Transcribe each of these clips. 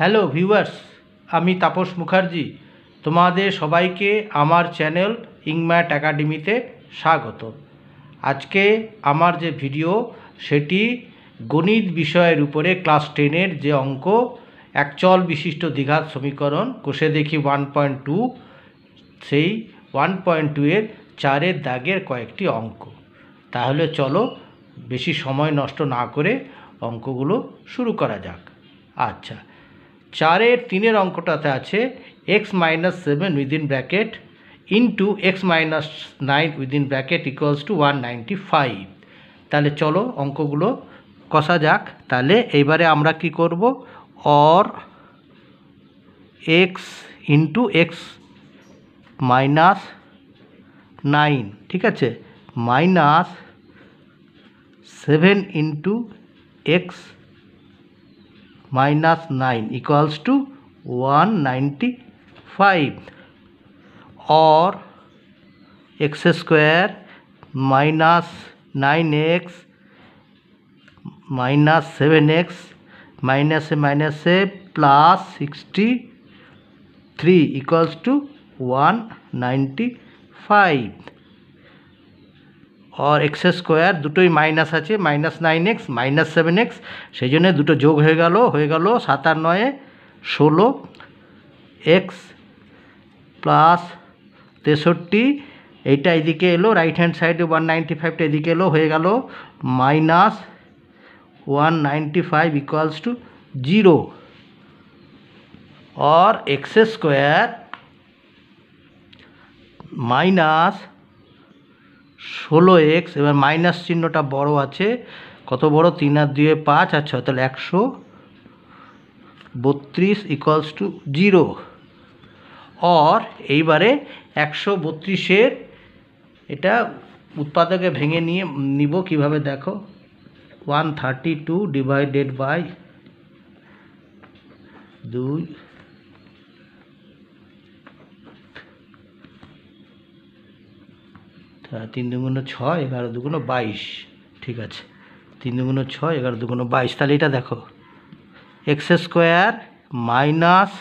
hello viewers আমি তাপস মুখার্জি তোমাদের সবাইকে আমার চ্যানেল ইংম্যাট একাডেমিতে স্বাগত আজকে আমার যে ভিডিও সেটি গণিত বিষয়ের উপরে ক্লাস টেনের যে অঙ্ক একচল বিশিষ্ট দীঘাত সমীকরণ কোষে দেখি ওয়ান পয়েন্ট টু সেই ওয়ান পয়েন্ট টুয়ের চারের দাগের কয়েকটি অঙ্ক তাহলে চলো বেশি সময় নষ্ট না করে অঙ্কগুলো শুরু করা যাক আচ্ছা চারের তিনের অঙ্কটাতে আছে x minus seven within bracket into x minus nine within bracket equals to one ninety five তাহলে চলো অঙ্কগুলো কষা যাক তাহলে এইবারে আমরা কি করব or x into x minus nine ঠিক আছে minus seven into x minus 9 equals to 195 or x square minus 9x minus 7x minus a minus a plus 63 equals to 195 or x square দুটোই মাইনাস আছে minus nine x minus seven x সেই জন্য দুটো যোগ হয়ে গেল হয়ে গেল সাত আর নয়ে ষোলো এক্স প্লাস তেষট্টি এইটা এদিকে এলো রাইট হ্যান্ড সাইডে ওয়ান নাইনটি ফাইভটা এদিকে এলো হয়ে গেল minus one ninety five equals to zero or x square minus ষোলো এক্স এবার মাইনাস চিহ্নটা বড় আছে কত বড় তিন আর দুয়ে পাঁচ আর ছয় তাহলে একশো বত্রিশ ইকুয়ালস টু জিরো অর এইবারে একশো বত্রিশের এটা উৎপাদকে ভেঙে নিয়ে নিব কিভাবে দেখো one thirty two divided by দুই তিন দুগুণ ছয় এগারো দুগুণ বাইশ ঠিক আছে তিন দুগুণ ছয় এগারো দুগুণ বাইশ তাহলে এটা দেখো এক্স স্কোয়ার মাইনাস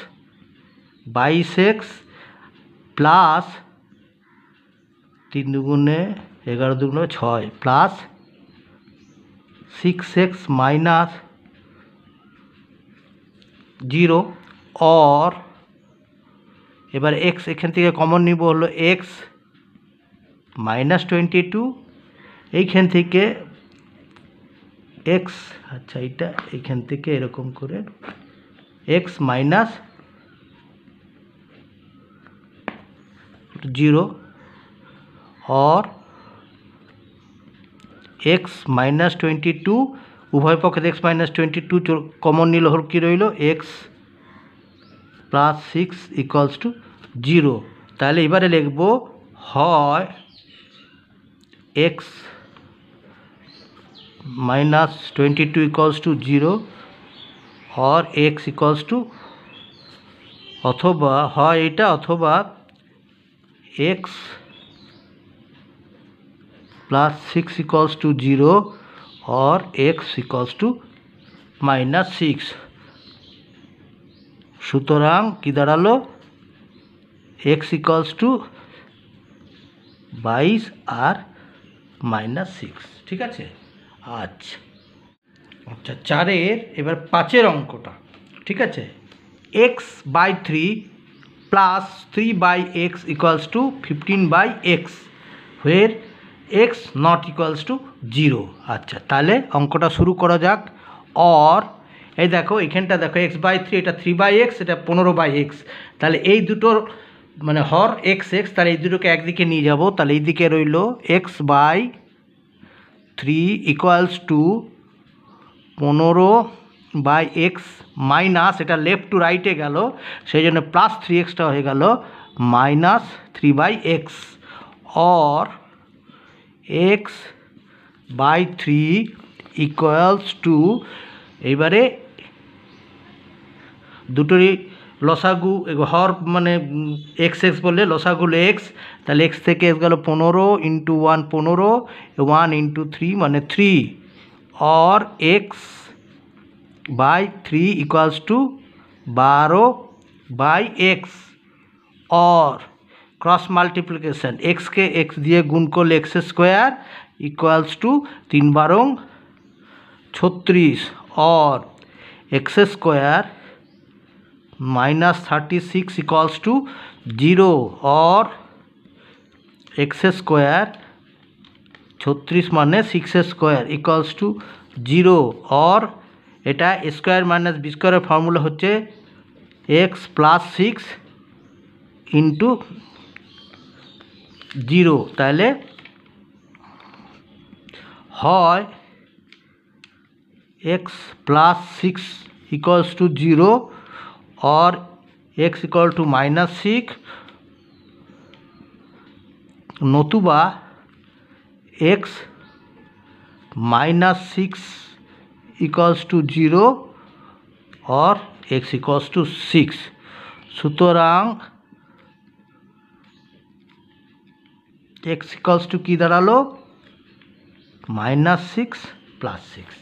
বাইশ এক্স প্লাস তিন দুগুণে এগারো দুগুণ ছয় plus six x minus zero or এবার এক্স এখান থেকে কমন নিব হলো এক্স মাইনাস টোয়েন্টি টু এইখান থেকে এক্স আচ্ছা এইটা এইখান থেকে এরকম করে x minus zero or x minus twenty two উভয় পক্ষে x minus twenty two common নিল হল কী রইল x plus six equals to zero তাহলে এবারে লিখব হয় x minus 22 equals to 0 or x equals to অথবা হয় এটা অথবা x plus 6 equals to 0 or x equals to minus 6 সুতরাং কি দাঁড়ালো x equals to 22 আর মাইনাস সিক্স ঠিক আছে আচ্ছা আচ্ছা চারের এবার পাঁচের অঙ্কটা ঠিক আছে x by three plus three by x equals to fifteen by x where x not equals to zero আচ্ছা তাহলে অঙ্কটা শুরু করা যাক অর এই দেখো এখানটা দেখো এক্স বাই থ্রি এটা থ্রি বাই এক্স এটা পনেরো বাই এক্স তাহলে এই দুটোর মানে হর এক্স এক্স তাহলে এই দুটোকে একদিকে নিয়ে যাব তাহলে এই দিকে রইল x by three equals to পনেরো বাই এক্স মাইনাস এটা লেফট টু রাইটে গেল সেই জন্য প্লাস থ্রি এক্সটা হয়ে গেল minus three by x or x by three equals to এইবারে দুটোরই लसागु हर मैंने एक्स एक्स बसागु एक्स तेल एक्स एस गल पंदो इंटू वान पंदो वन इंटू थ्री मान थ्री और एक्स ब्री इक्ल्स टू बारो ब्स और क्रस माल्टिप्लीकेशन एक्स के एक दिए गुण कर एक्स स्कोर इक्ुअल्स टू तीन बारो छत्तीस और x square minus 36 equals to 0 or x square 36 মানে 6 square equals to zero or এটা স্কোয়ার মাইনাস বি স্কোয়ারের ফর্মুলা হচ্ছে x plus six into zero তাহলে হয় x plus six equals to zero or x equal to minus 6 নতুবা x minus 6 equals to 0 or x equals to 6 সুতরাং x equals to কি দাঁড়ালো minus six plus six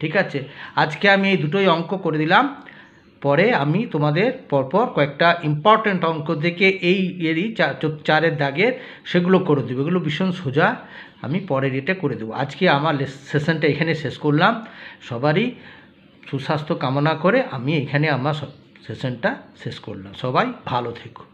ঠিক আছে আজকে আমি এই দুটোই অঙ্ক করে দিলাম পরে আমি তোমাদের পরপর কয়েকটা ইম্পর্ট্যান্ট অঙ্ক দেখে এই এরই চারের দাগের সেগুলো করে দেবো এগুলো ভীষণ সোজা আমি পরের এটা করে দেবো আজকে আমার সেশনটা এখানে শেষ করলাম সবারই সুস্বাস্থ্য কামনা করে আমি এখানে আমার সেশনটা শেষ করলাম সবাই ভালো থেকো